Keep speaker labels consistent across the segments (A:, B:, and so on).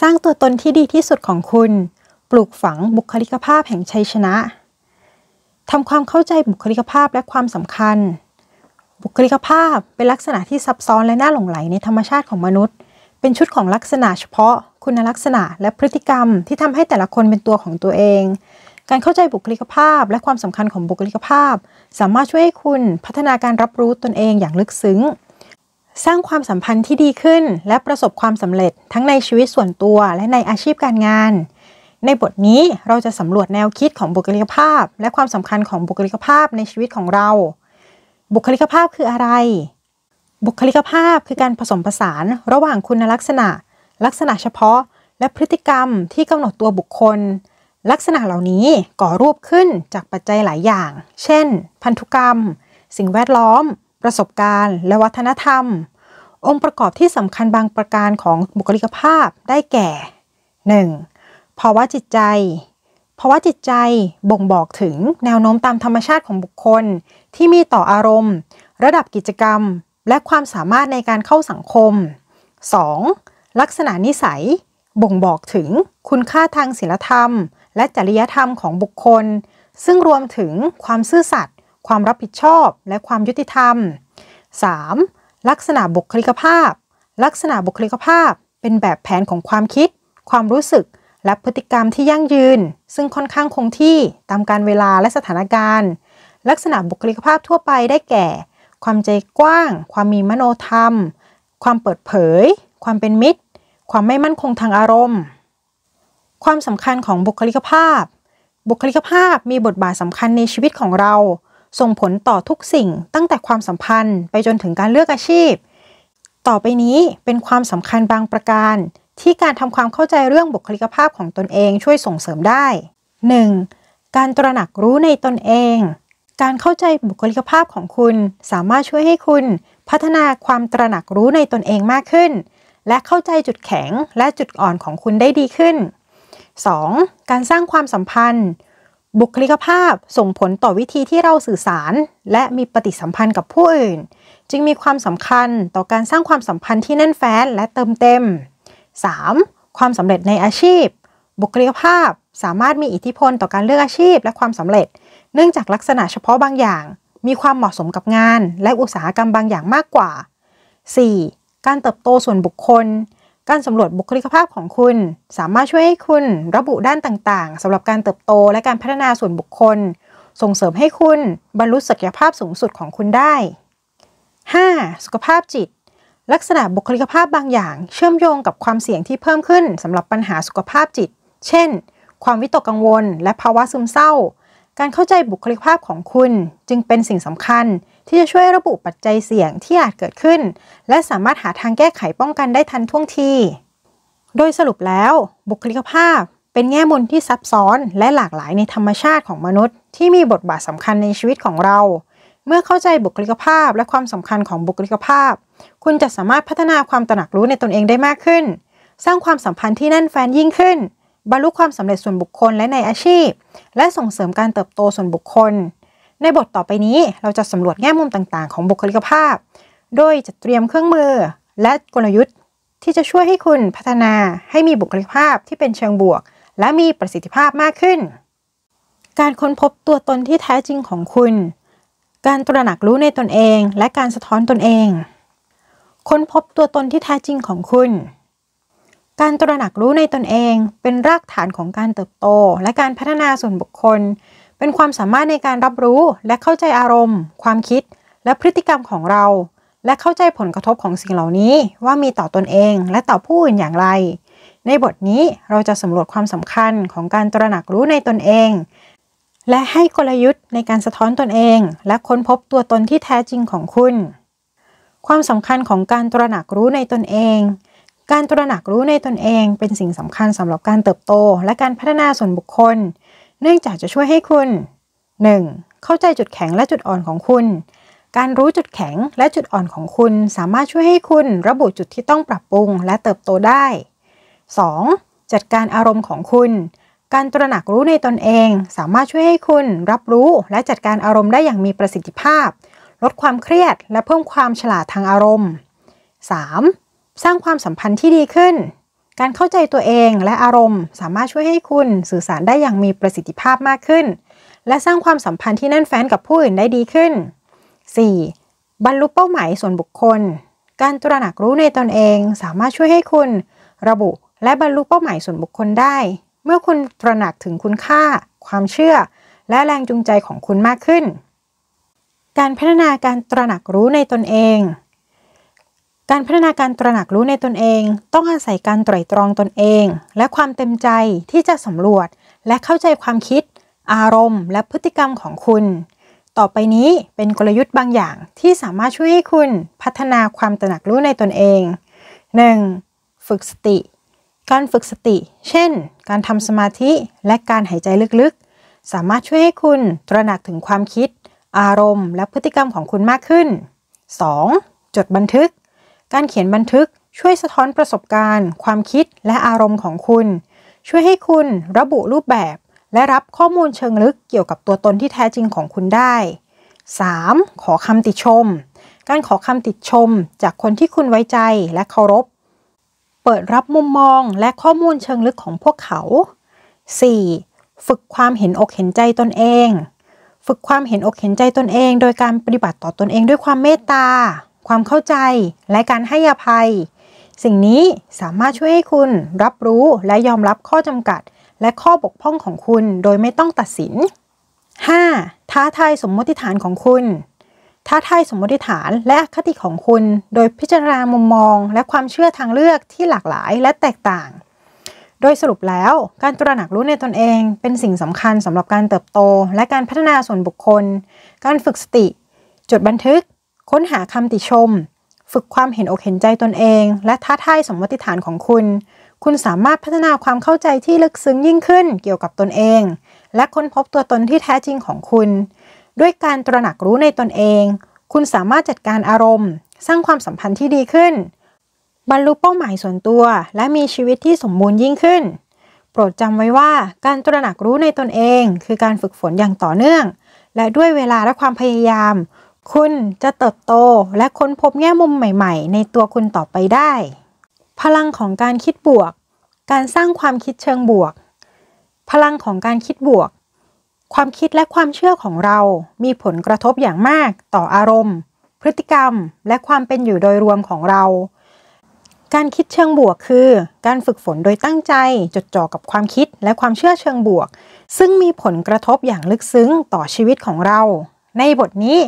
A: สร้างตัวตนที่ดีที่สุดของคุณ ปลูกฝังบุคลิกภาพแห่งชัยชนะ ทำความเข้าใจบุคลิกภาพและความสำคัญ บุคลิกภาพเป็นลักษณะที่ซับซ้อนและน่าหลงไหลในธรรมชาติของมนุษย์ เป็นชุดของลักษณะเฉพาะ คุณลักษณะและพฤติกรรมที่ทำให้แต่ละคนเป็นตัวของตัวเอง การเข้าใจบุคลิกภาพ และความสำคัญของบุคลิกภาพ สามารถช่วยให้คุณพัฒนาการรับรู้ตนเองอย่างลึกซึ้งสร้างความสัมพันธ์ที่ดีขึ้น และประสบความสำเร็จทั้งในชีวิตส่วนตัวและในอาชีพการงาน ในบทนี้เราจะสำรวจแนวคิดของบุคลิกภาพ และความสำคัญของบุคลิกภาพในชีวิตของเรา บุคลิกภาพคืออะไร บุคลิกภาพคือการผสมผสานระหว่างคุณลักษณะ ลักษณะเฉพาะ และพฤติกรรมที่กำหนดตัวบุคคล ลักษณะเหล่านี้ก่อรูปขึ้นจากปัจจัยหลายอย่าง เช่น พันธุกรรม สิ่งแวดล้อมประสบการณ์ และวัฒนธรรม องค์ประกอบที่สำคัญบางประการของบุคลิกภาพได้แก่ 1. ภาวะจิตใจภาวะจิตใจบ่งบอกถึงแนวโน้มตามธรรมชาติของบุคคลที่มีต่ออารมณ์ ระดับกิจกรรม และความสามารถในการเข้าสังคม 2. ลักษณะนิสัย บ่งบอกถึงคุณค่าทางศีลธรรม และจริยธรรมของบุคคล ซึ่งรวมถึงความซื่อสัตยความรับผิดชอบ และความยุติธรรม 3. ลักษณะบุคลิกภาพ ลักษณะบุคลิกภาพเป็นแบบแผนของความคิด ความรู้สึก และพฤติกรรมที่ยั่งยืน ซึ่งค่อนข้างคงที่ตามการเวลาและสถานการณ์ ลักษณะบุคลิกภาพทั่วไปได้แก่ ความใจกว้าง ความมีมโนธรรม ความเปิดเผย ความเป็นมิตร ความไม่มั่นคงทางอารมณ์ ความสำคัญของบุคลิกภาพ บุคลิกภาพมีบทบาทสำคัญในชีวิตของเราส่งผลต่อทุกสิ่งตั้งแต่ความสัมพันธ์ไปจนถึงการเลือกอาชีพ ต่อไปนี้เป็นความสำคัญบางประการ ที่การทำความเข้าใจเรื่องบุคลิกภาพของตนเองช่วยส่งเสริมได้ 1. การตระหนักรู้ในตนเอง การเข้าใจบุคลิกภาพของคุณ สามารถช่วยให้คุณ พัฒนาความตระหนักรู้ในตนเองมากขึ้น และเข้าใจจุดแข็งและจุดอ่อนของคุณได้ดีขึ้น 2. การสร้างความสัมพันธ์บุคลิกภาพส่งผลต่อวิธีที่เราสื่อสารและมีปฏิสัมพันธ์กับผู้อื่น จึงมีความสำคัญต่อการสร้างความสัมพันธ์ที่แน่นแฟ้นและเติมเต็ม 3. ความสำเร็จในอาชีพ บุคลิกภาพสามารถมีอิทธิพลต่อการเลือกอาชีพและความสำเร็จ เนื่องจากลักษณะเฉพาะบางอย่าง มีความเหมาะสมกับงาน และอุตสาหกรรมบางอย่างมากกว่า 4. การเติบโตส่วนบุคคลการสำรวจบุคลิกภาพของคุณ สามารถช่วยให้คุณ ระบุด้านต่างๆ สำหรับการเติบโตและการพัฒนาส่วนบุคคล ส่งเสริมให้คุณบรรลุศักยภาพสูงสุดของคุณได้ 5. สุขภาพจิต ลักษณะบุคลิกภาพบางอย่าง เชื่อมโยงกับความเสี่ยงที่เพิ่มขึ้น สำหรับปัญหาสุขภาพจิต เช่น ความวิตกกังวล และภาวะซึมเศร้า การเข้าใจบุคลิกภาพของคุณ จึงเป็นสิ่งสำคัญที่จะช่วยระบุปัจจัยเสี่ยงที่อาจเกิดขึ้น และสามารถหาทางแก้ไขป้องกันได้ทันท่วงที โดยสรุปแล้ว บุคลิกภาพเป็นแง่มุมที่ซับซ้อน และหลากหลายในธรรมชาติของมนุษย์ที่มีบทบาทสำคัญในชีวิตของเรา เมื่อเข้าใจบุคลิกภาพและความสำคัญของบุคลิกภาพ คุณจะสามารถพัฒนาความตระหนักรู้ในตนเองได้มากขึ้น สร้างความสัมพันธ์ที่แน่นแฟนยิ่งขึ้นบรรลุความสำเร็จส่วนบุคคลและในอาชีพ และส่งเสริมการเติบโตส่วนบุคคลในบทต่อไปนี้เราจะสำรวจแง่มุมต่างๆของบุคลิกภาพ โดยจะเตรียมเครื่องมือและกลยุทธ์ ที่จะช่วยให้คุณพัฒนาให้มีบุคลิกภาพที่เป็นเชิงบวก และมีประสิทธิภาพมากขึ้น การค้นพบตัวตนที่แท้จริงของคุณ การตระหนักรู้ในตนเอง และการสะท้อนตนเอง ค้นพบตัวตนที่แท้จริงของคุณ การตระหนักรู้ในตนเองเป็นรากฐานของการเติบโต และการพัฒนาส่วนบุคคลเป็นความสามารถในการรับรู้และเข้าใจอารมณ์ ความคิดและพฤติกรรมของเรา และเข้าใจผลกระทบของสิ่งเหล่านี้ว่ามีต่อตนเองและต่อผู้อื่นอย่างไร ในบทนี้เราจะสำรวจความสำคัญของการตระหนักรู้ในตนเอง และให้กลยุทธ์ในการสะท้อนตนเอง และค้นพบตัวตนที่แท้จริงของคุณ ความสำคัญของการตระหนักรู้ในตนเอง การตระหนักรู้ในตนเอง เป็นสิ่งสำคัญสำหรับการเติบโตและการพัฒนาส่วนบุคคลเนื่องจากจะช่วยให้คุณ 1. เข้าใจจุดแข็งและจุดอ่อนของคุณ การรู้จุดแข็งและจุดอ่อนของคุณ สามารถช่วยให้คุณ ระบุจุดที่ต้องปรับปรุง และเติบโตได้ 2. จัดการอารมณ์ของคุณ การตระหนักรู้ในตนเอง สามารถช่วยให้คุณ รับรู้และจัดการอารมณ์ได้อย่างมีประสิทธิภาพ ลดความเครียด และเพิ่มความฉลาดทางอารมณ์ 3. สร้างความสัมพันธ์ที่ดีขึ้นการเข้าใจตัวเองและอารมณ์ สามารถช่วยให้คุณสื่อสารได้อย่างมีประสิทธิภาพมากขึ้น และสร้างความสัมพันธ์ที่แน่นแฟ้นกับผู้อื่นได้ดีขึ้น 4. บรรลุเป้าหมายส่วนบุคคล การตระหนักรู้ในตนเองสามารถช่วยให้คุณ ระบุและบรรลุเป้าหมายส่วนบุคคลได้ เมื่อคุณตระหนักถึงคุณค่า ความเชื่อ และแรงจูงใจของคุณมากขึ้น การพัฒนาการตระหนักรู้ในตนเองการพัฒนาการตระหนักรู้ในตนเอง ต้องอาศัยการไตร่ตรองตนเอง และความเต็มใจที่จะสำรวจและเข้าใจความคิด อารมณ์ และพฤติกรรมของคุณ ต่อไปนี้เป็นกลยุทธ์บางอย่าง ที่สามารถช่วยให้คุณพัฒนาความตระหนักรู้ในตนเอง 1. ฝึกสติ การฝึกสติ เช่น การทำสมาธิและการหายใจลึกๆ สามารถช่วยให้คุณตระหนักถึงความคิด อารมณ์ และพฤติกรรมของคุณมากขึ้น 2. จดบันทึกการเขียนบันทึกช่วยสะท้อนประสบการณ์ ความคิดและอารมณ์ของคุณ ช่วยให้คุณระบุรูปแบบ และรับข้อมูลเชิงลึกเกี่ยวกับตัวตนที่แท้จริงของคุณได้ 3. ขอคำติชม การขอคำติชมจากคนที่คุณไว้ใจและเคารพ เปิดรับมุมมองและข้อมูลเชิงลึกของพวกเขา 4. ฝึกความเห็นอกเห็นใจตนเอง ฝึกความเห็นอกเห็นใจตนเองโดยการปฏิบัติต่อตนเองด้วยความเมตตาความเข้าใจและการให้อภัย สิ่งนี้สามารถช่วยให้คุณรับรู้และยอมรับข้อจำกัด และข้อบกพร่องของคุณโดยไม่ต้องตัดสิน 5. ท้าทายสมมติฐานของคุณ ท้าทายสมมติฐานและคติของคุณ โดยพิจารณามุมมอง และความเชื่อทางเลือกที่หลากหลาย และแตกต่าง โดยสรุปแล้วการตระหนักรู้ในตนเอง เป็นสิ่งสำคัญสำหรับการเติบโต และการพัฒนาส่วนบุคคล การฝึกสติ จดบันทึกค้นหาคำติชม ฝึกความเห็นอกเห็นใจตนเอง และท้าทายสมมติฐานของคุณ คุณสามารถพัฒนาความเข้าใจที่ลึกซึ้งยิ่งขึ้นเกี่ยวกับตนเอง และค้นพบตัวตนที่แท้จริงของคุณ ด้วยการตระหนักรู้ในตนเอง คุณสามารถจัดการอารมณ์ สร้างความสัมพันธ์ที่ดีขึ้น บรรลุเป้าหมายส่วนตัว และมีชีวิตที่สมบูรณ์ยิ่งขึ้น โปรดจำไว้ว่า การตระหนักรู้ในตนเอง คือการฝึกฝนอย่างต่อเนื่อง และด้วยเวลาและความพยายามคุณจะเติบโตและค้นพบแง่มุมใหม่ ๆ ในตัวคุณต่อไปได้ พลังของการคิดบวก การสร้างความคิดเชิงบวก พลังของการคิดบวก ความคิดและความเชื่อของเรา มีผลกระทบอย่างมากต่ออารมณ์ พฤติกรรม และความเป็นอยู่โดยรวมของเรา การคิดเชิงบวกคือ การฝึกฝนโดยตั้งใจจดจ่อกับความคิดและความเชื่อเชิงบวก ซึ่งมีผลกระทบอย่างลึกซึ้งต่อชีวิตของเรา ในบทนี้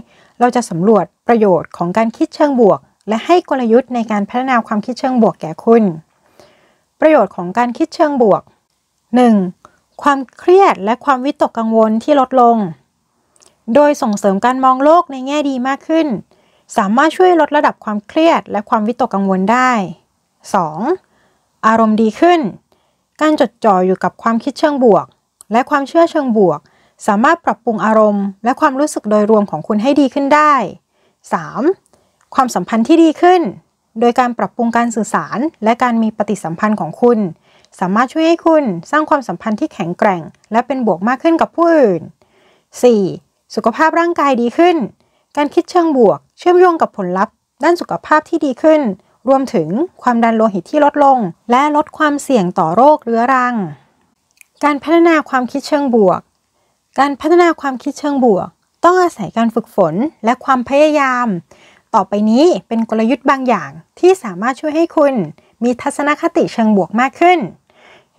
A: เราจะสำรวจประโยชน์ของการคิดเชิงบวก และให้กลยุทธ์ในการพัฒนาความคิดเชิงบวกแก่คุณ ประโยชน์ของการคิดเชิงบวก 1. ความเครียดและความวิตกกังวลที่ลดลง โดยส่งเสริมการมองโลกในแง่ดีมากขึ้น สามารถช่วยลดระดับความเครียด และความวิตกกังวลได้ 2. อารมณ์ดีขึ้น การจดจ่ออยู่กับความคิดเชิงบวก และความเชื่อเชิงบวกสามารถปรับปรุงอารมณ์ และความรู้สึกโดยรวมของคุณให้ดีขึ้นได้ 3. ความสัมพันธ์ที่ดีขึ้น โดยการปรับปรุงการสื่อสารและการมีปฏิสัมพันธ์ของคุณ สามารถช่วยให้คุณสร้างความสัมพันธ์ที่แข็งแกร่งและเป็นบวกมากขึ้นกับผู้อื่น 4. สุขภาพร่างกายดีขึ้น การคิดเชิงบวกเชื่อมโยงกับผลลัพธ์ ด้านสุขภาพที่ดีขึ้น รวมถึงความดันโลหิตที่ลดลง และลดความเสี่ยงต่อโรคเรื้อรัง การพัฒนาความคิดเชิงบวกการพัฒนาความคิดเชิงบวกต้องอาศัยการฝึกฝนและความพยายาม ต่อไปนี้เป็นกลยุทธ์บางอย่างที่สามารถช่วยให้คุณมีทัศนคติเชิงบวกมากขึ้น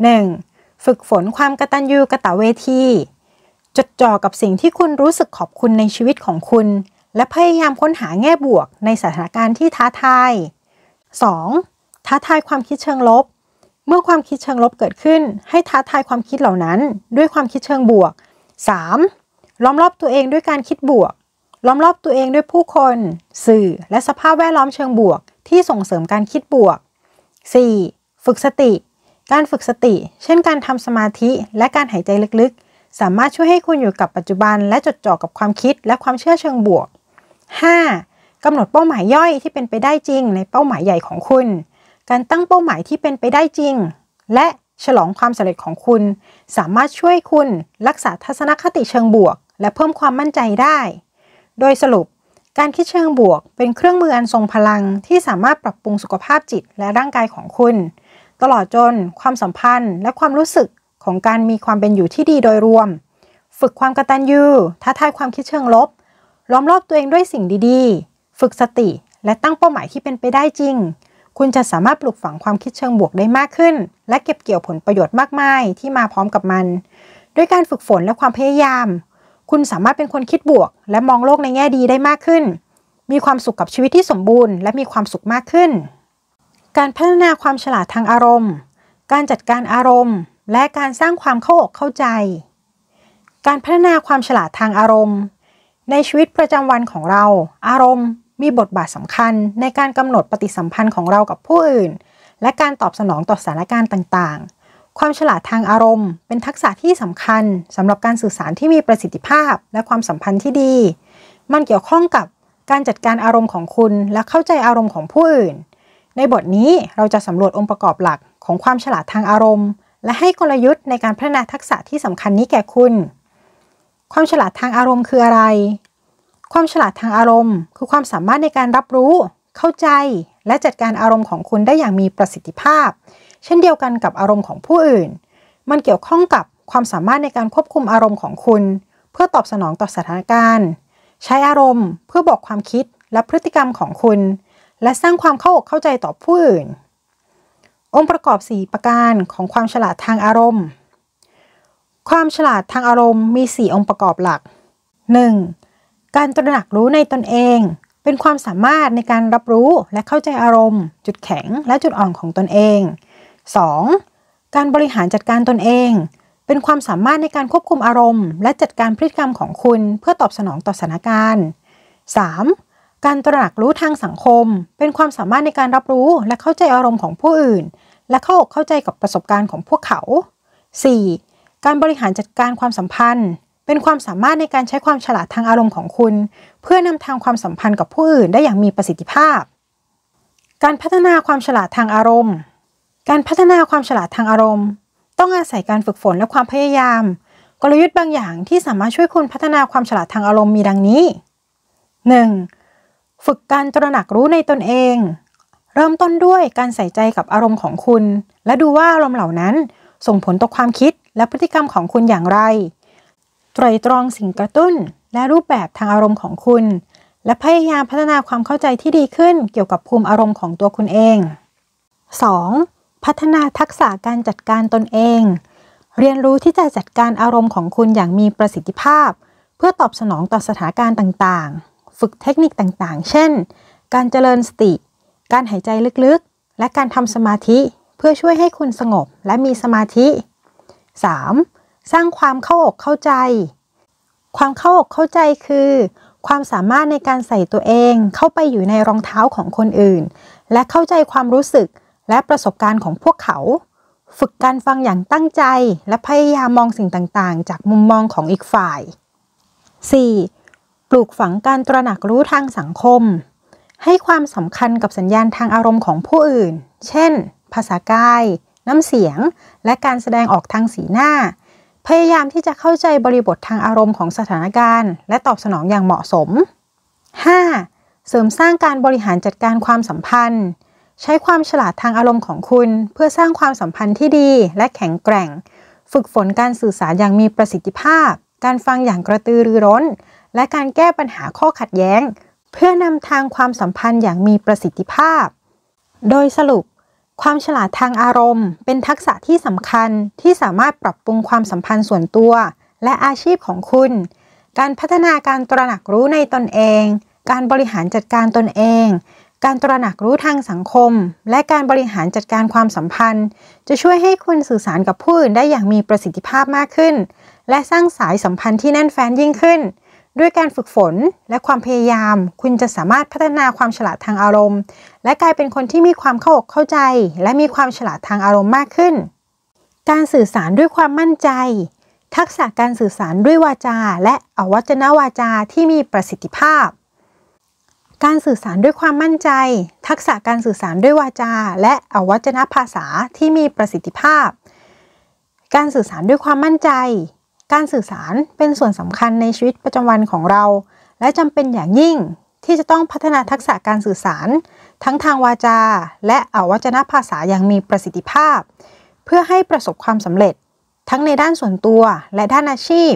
A: 1. ฝึกฝนความกระตันยูกระตะเวทีจดจ่อกับสิ่งที่คุณรู้สึกขอบคุณในชีวิตของคุณ และพยายามค้นหาแง่บวกในสถานการณ์ที่ท้าทาย 2. ท้าทายความคิดเชิงลบ เมื่อความคิดเชิงลบเกิดขึ้น ให้ท้าทายความคิดเหล่านั้น ด้วยความคิดเชิงบวก 3. ล้อมรอบตัวเองด้วยการคิดบวก ล้อมรอบตัวเองด้วยผู้คน สื่อและสภาพแวดล้อมเชิงบวกที่ส่งเสริมการคิดบวก 4. ฝึกสติ การฝึกสติ เช่น การทำสมาธิและการหายใจลึกๆ สามารถช่วยให้คุณอยู่กับปัจจุบัน และจดจ่อกับความคิดและความเชื่อเชิงบวก 5. กำหนดเป้าหมายย่อยที่เป็นไปได้จริง ในเป้าหมายใหญ่ของคุณ การตั้งเป้าหมายที่เป็นไปได้จริง และฉลองความสำเร็จของคุณสามารถช่วยคุณรักษาทัศนคติเชิงบวก และเพิ่มความมั่นใจได้ โดยสรุป การคิดเชิงบวก เป็นเครื่องมืออันทรงพลังที่สามารถปรับปรุงสุขภาพจิตและร่างกายของคุณ ตลอดจนความสัมพันธ์และความรู้สึกของการมีความเป็นอยู่ที่ดีโดยรวม ฝึกความกตัญญูท้าทายความคิดเชิงลบ ล้อมรอบตัวเองด้วยสิ่งดีๆ ฝึกสติ และตั้งเป้าหมายที่เป็นไปได้จริงคุณจะสามารถปลูกฝังความคิดเชิงบวกได้มากขึ้น และเก็บเกี่ยวผลประโยชน์มากมาย ที่มาพร้อมกับมันด้วยการฝึกฝนและความพยายาม คุณสามารถเป็นคนคิดบวกและมองโลกในแง่ดีได้มากขึ้น มีความสุขกับชีวิตที่สมบูรณ์และ มีความสุขมากขึ้น การพัฒนาความฉลาดทางอารมณ์ การจัดการอารมณ์และการสร้างความเข้าอกเข้าใจ การพัฒนาความฉลาดทางอารมณ์ในชีวิตประจำวันของเรา อารมณ์มีบทบาทสำคัญในการกำหนดปฏิสัมพันธ์ของเรากับผู้อื่นและการตอบสนองต่อสถานการณ์ต่างๆ ความฉลาดทางอารมณ์เป็นทักษะที่สำคัญสำหรับการสื่อสารที่มีประสิทธิภาพและความสัมพันธ์ที่ดี มันเกี่ยวข้องกับการจัดการอารมณ์ของคุณและเข้าใจอารมณ์ของผู้อื่น ในบทนี้เราจะสำรวจองค์ประกอบหลักของความฉลาดทางอารมณ์และให้กลยุทธ์ในการพัฒนาทักษะที่สำคัญนี้แก่คุณ ความฉลาดทางอารมณ์คืออะไรความฉลาดทางอารมณ์คือความสามารถในการรับรู้ เข้าใจ และจัดการอารมณ์ของคุณได้อย่างมีประสิทธิภาพ เช่นเดียวกันกับอารมณ์ของผู้อื่น มันเกี่ยวข้องกับความสามารถในการควบคุมอารมณ์ของคุณ เพื่อตอบสนองต่อสถานการณ์ ใช้อารมณ์เพื่อบอกความคิดและพฤติกรรมของคุณ และสร้างความเข้าอกเข้าใจต่อผู้อื่น องค์ประกอบ 4 ประการของความฉลาดทางอารมณ์ ความฉลาดทางอารมณ์มี 4 องค์ประกอบหลัก 1. การตระหนักรู้ในตนเอง เป็นความสามารถในการรับรู้และเข้าใจอารมณ์ จุดแข็งและจุดอ่อนของตนเอง 2. การบริหารจัดการตนเอง เป็นความสามารถในการควบคุมอารมณ์ และจัดการพฤติกรรมของคุณ เพื่อตอบสนองต่อสถานการณ์ 3. การตระหนักรู้ทางสังคม เป็นความสามารถในการรับรู้และเข้าใจอารมณ์ของผู้อื่น และเข้าอกเข้าใจกับประสบการณ์ของพวกเขา 4. การบริหารจัดการความสัมพันธ์เป็นความสามารถในการใช้ความฉลาดทางอารมณ์ของคุณ เพื่อนำทางความสัมพันธ์กับผู้อื่นได้อย่างมีประสิทธิภาพ การพัฒนาความฉลาดทางอารมณ์ การพัฒนาความฉลาดทางอารมณ์ ต้องอาศัยการฝึกฝนและความพยายาม กลยุทธ์บางอย่างที่สามารถช่วยคุณพัฒนาความฉลาดทางอารมณ์ มีดังนี้ 1. ฝึกการตระหนักรู้ในตนเอง เริ่มต้นด้วยการใส่ใจกับอารมณ์ของคุณ และดูว่าอารมณ์เหล่านั้น ส่งผลต่อความคิดและพฤติกรรมของคุณอย่างไรตรตรองสิ่งกระตุ้นและรูปแบบทางอารมณ์ของคุณ และพยายามพัฒนาความเข้าใจที่ดีขึ้นเกี่ยวกับภูมิอารมณ์ของตัวคุณเอง 2. พัฒนาทักษะการจัดการตนเอง เรียนรู้ที่จะจัดการอารมณ์ของคุณอย่างมีประสิทธิภาพ เพื่อตอบสนองต่อสถานการณ์ต่าง ๆ ฝึกเทคนิคต่างๆ เช่น การเจริญสติ การหายใจลึกๆ และการทำสมาธิ เพื่อช่วยให้คุณสงบและมีสมาธิ 3. สร้างความเข้าอกเข้าใจ ความเข้าอกเข้าใจคือ ความสามารถในการใส่ตัวเองเข้าไปอยู่ในรองเท้าของคนอื่น และเข้าใจความรู้สึกและประสบการณ์ของพวกเขา ฝึกการฟังอย่างตั้งใจและพยายามมองสิ่งต่าง ๆ จากมุมมองของอีกฝ่าย 4. ปลูกฝังการตระหนักรู้ทางสังคม ให้ความสำคัญกับสัญญาณทางอารมณ์ของผู้อื่น เช่น ภาษากาย น้ำเสียง และการแสดงออกทางสีหน้าพยายามที่จะเข้าใจบริบททางอารมณ์ของสถานการณ์ และตอบสนองอย่างเหมาะสม 5. เสริมสร้างการบริหารจัดการความสัมพันธ์ ใช้ความฉลาดทางอารมณ์ของคุณ เพื่อสร้างความสัมพันธ์ที่ดีและแข็งแกร่ง ฝึกฝนการสื่อสารอย่างมีประสิทธิภาพ การฟังอย่างกระตือรือร้น และการแก้ปัญหาข้อขัดแย้ง เพื่อนำทางความสัมพันธ์อย่างมีประสิทธิภาพ โดยสรุปความฉลาดทางอารมณ์เป็นทักษะที่สำคัญที่สามารถปรับปรุงความสัมพันธ์ส่วนตัว และอาชีพของคุณ การพัฒนาการตระหนักรู้ในตนเอง การบริหารจัดการตนเอง การตระหนักรู้ทางสังคม และการบริหารจัดการความสัมพันธ์ จะช่วยให้คุณสื่อสารกับผู้อื่นได้อย่างมีประสิทธิภาพมากขึ้น และสร้างสายสัมพันธ์ที่แน่นแฟ้นยิ่งขึ้นด้วยการฝึกฝนและความพยายาม คุณจะสามารถพัฒนาความฉลาดทางอารมณ์ และกลายเป็นคนที่มีความเข้าอกเข้าใจ และมีความฉลาดทางอารมณ์มากขึ้น การสื่อสารด้วยความมั่นใจ ทักษะการสื่อสารด้วยวาจา และอวัจนวาจาที่มีประสิทธิภาพ การสื่อสารด้วยความมั่นใจ ทักษะการสื่อสารด้วยวาจาและอวัจนภาษาที่มีประสิทธิภาพ การสื่อสารด้วยความมั่นใจการสื่อสารเป็นส่วนสำคัญในชีวิตประจำวันของเรา และจำเป็นอย่างยิ่ง ที่จะต้องพัฒนาทักษะการสื่อสาร ทั้งทางวาจาและอวัจนภาษาอย่างมีประสิทธิภาพ เพื่อให้ประสบความสำเร็จ ทั้งในด้านส่วนตัวและด้านอาชีพ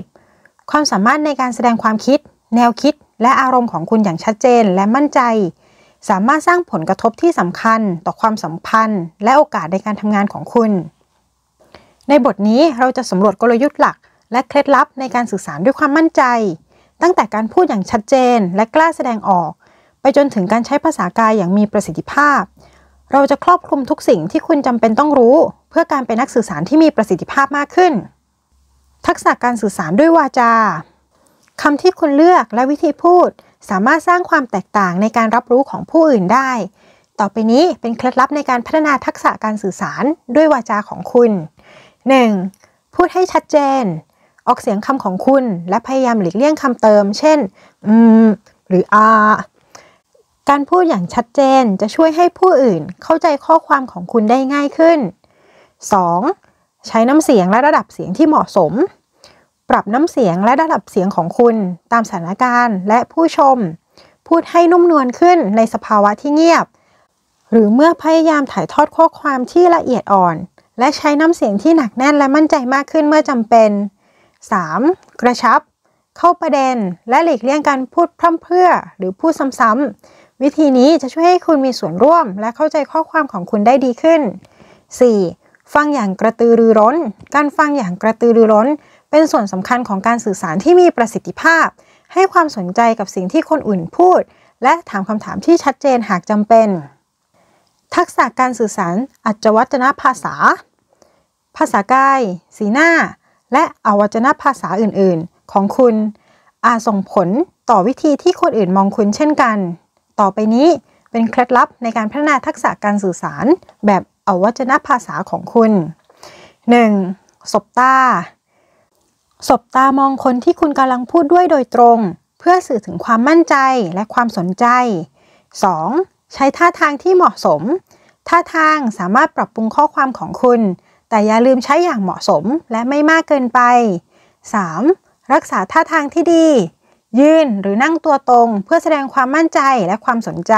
A: ความสามารถในการแสดงความคิด แนวคิด และอารมณ์ของคุณอย่างชัดเจนและมั่นใจ สามารถสร้างผลกระทบที่สำคัญ ต่อความสัมพันธ์และโอกาสในการทำงานของคุณ ในบทนี้เราจะสำรวจกลยุทธ์หลักและเคล็ดลับในการสื่อสารด้วยความมั่นใจ ตั้งแต่การพูดอย่างชัดเจนและกล้าแสดงออก ไปจนถึงการใช้ภาษากายอย่างมีประสิทธิภาพ เราจะครอบคลุมทุกสิ่งที่คุณจำเป็นต้องรู้ เพื่อการเป็นนักสื่อสารที่มีประสิทธิภาพมากขึ้น ทักษะการสื่อสารด้วยวาจาคำที่คุณเลือกและวิธีพูดสามารถสร้างความแตกต่างในการรับรู้ของผู้อื่นได้ ต่อไปนี้เป็นเคล็ดลับในการพัฒนาทักษะการสื่อสารด้วยวาจาของคุณ 1. พูดให้ชัดเจนออกเสียงคำของคุณและพยายามหลีกเลี่ยงคำเติม เช่น อืม หรืออาการพูดอย่างชัดเจนจะช่วยให้ผู้อื่นเข้าใจข้อความของคุณได้ง่ายขึ้น 2. ใช้น้ำเสียงและระดับเสียงที่เหมาะสม ปรับน้ำเสียงและระดับเสียงของคุณตามสถานการณ์และผู้ชม พูดให้นุ่มนวลขึ้นในสภาวะที่เงียบ หรือเมื่อพยายามถ่ายทอดข้อความที่ละเอียดอ่อน และใช้น้ำเสียงที่หนักแน่นและมั่นใจมากขึ้นเมื่อจำเป็น 3. กระชับ เข้าประเด็นและหลีกเลี่ยงการพูดพร่ำเพื่อหรือพูดซ้ำ ๆ วิธีนี้จะช่วยให้คุณมีส่วนร่วม และเข้าใจข้อความของคุณได้ดีขึ้น 4. ฟังอย่างกระตือรือร้น การฟังอย่างกระตือรือร้น เป็นส่วนสำคัญของการสื่อสารที่มีประสิทธิภาพ ให้ความสนใจกับสิ่งที่คนอื่นพูด และถามคำถามที่ชัดเจนหากจำเป็น ทักษะการสื่อสารอัจวัจนภาษา ภาษากาย สีหน้าและอวัจนภาษาอื่น ๆของคุณ อาจส่งผลต่อวิธีที่คนอื่นมองคุณเช่นกัน ต่อไปนี้เป็นเคล็ดลับในการพัฒนาทักษะการสื่อสารแบบอวัจนภาษาของคุณ 1. สบตาสบตามองคนที่คุณกำลังพูดด้วยโดยตรง เพื่อสื่อถึงความมั่นใจและความสนใจ 2. ใช้ท่าทางที่เหมาะสม ท่าทางสามารถปรับปรุงข้อความของคุณแต่อย่าลืมใช้อย่างเหมาะสมและไม่มากเกินไป 3. รักษาท่าทางที่ดี ยืนหรือนั่งตัวตรงเพื่อแสดงความมั่นใจและความสนใจ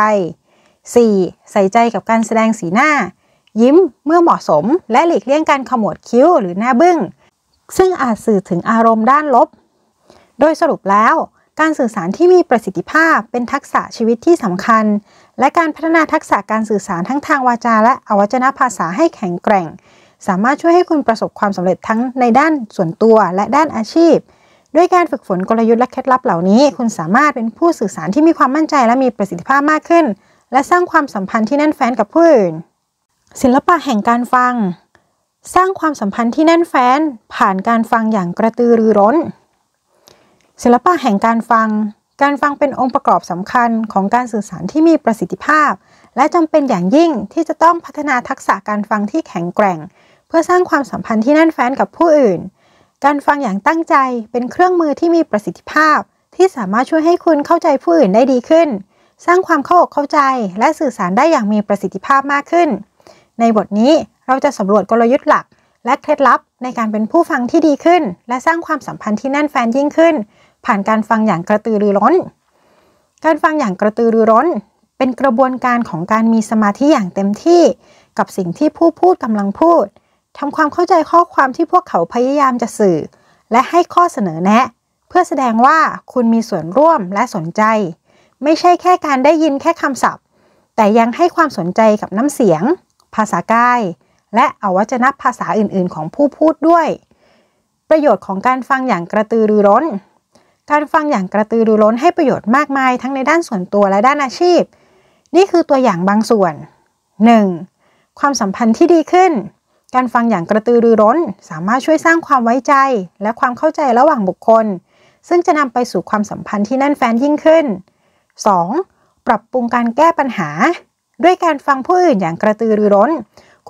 A: 4. ใส่ใจกับการแสดงสีหน้า ยิ้มเมื่อเหมาะสมและหลีกเลี่ยงการขมวดคิ้วหรือหน้าบึง้ง ซึ่งอาจสื่อถึงอารมณ์ด้านลบ โดยสรุปแล้ว การสื่อสารที่มีประสิทธิภาพเป็นทักษะชีวิตที่สำคัญ และการพัฒนาทักษะการสื่อสารทั้งทางวาจาและอวัจนภาษาให้แข็งแกร่งสามารถช่วยให้คุณประสบความสำเร็จทั้งในด้านส่วนตัวและด้านอาชีพ ด้วยการฝึกฝนกลยุทธ์และเคล็ดลับเหล่านี้ คุณสามารถเป็นผู้สื่อสารที่มีความมั่นใจและมีประสิทธิภาพมากขึ้น และสร้างความสัมพันธ์ที่แน่นแฟ้นกับผู้อื่น ศิลปะแห่งการฟัง สร้างความสัมพันธ์ที่แน่นแฟ้นผ่านการฟังอย่างกระตือรือร้น ศิลปะแห่งการฟัง การฟังเป็นองค์ประกอบสำคัญของการสื่อสารที่มีประสิทธิภาพ และจำเป็นอย่างยิ่งที่จะต้องพัฒนาทักษะการฟังที่แข็งแกร่งพื่อสร้างความสัมพันธ์ที่แน่นแฟ้นกับผู้อื่น การฟังอย่างตั้งใจเป็นเครื่องมือที่มีประสิทธิภาพ ที่สามารถช่วยให้คุณเข้าใจผู้อื่นได้ดีขึ้น สร้างความเข้าอกเข้าใจและสื่อสารได้อย่างมีประสิทธิภาพมากขึ้น ในบทนี้เราจะสำรวจกลยุทธ์หลัก และเคล็ดลับในการเป็นผู้ฟังที่ดีขึ้น และสร้างความสัมพันธ์ที่แน่นแฟ้นยิ่งขึ้น ผ่านการฟังอย่างกระตือรือร้น การฟังอย่างกระตือรือร้น เป็นกระบวนการของการมีสมาธิอย่างเต็มที่กับสิ่งที่ผู้พูดกำลังพูดทำความเข้าใจข้อความที่พวกเขาพยายามจะสื่อ และให้ข้อเสนอแนะ เพื่อแสดงว่าคุณมีส่วนร่วมและสนใจ ไม่ใช่แค่การได้ยินแค่คำศัพท์ แต่ยังให้ความสนใจกับน้ำเสียง ภาษากาย และอวัจนภาษาอื่นๆ ของผู้พูดด้วย ประโยชน์ของการฟังอย่างกระตือรือร้น การฟังอย่างกระตือรือร้นให้ประโยชน์มากมายทั้งในด้านส่วนตัวและด้านอาชีพ นี่คือตัวอย่างบางส่วน 1. ความสัมพันธ์ที่ดีขึ้นการฟังอย่างกระตือรือร้นสามารถช่วยสร้างความไว้ใจและความเข้าใจระหว่างบุคคล ซึ่งจะนำไปสู่ความสัมพันธ์ที่แน่นแฟ้นยิ่งขึ้น 2. ปรับปรุงการแก้ปัญหา ด้วยการฟังผู้อื่นอย่างกระตือรือร้น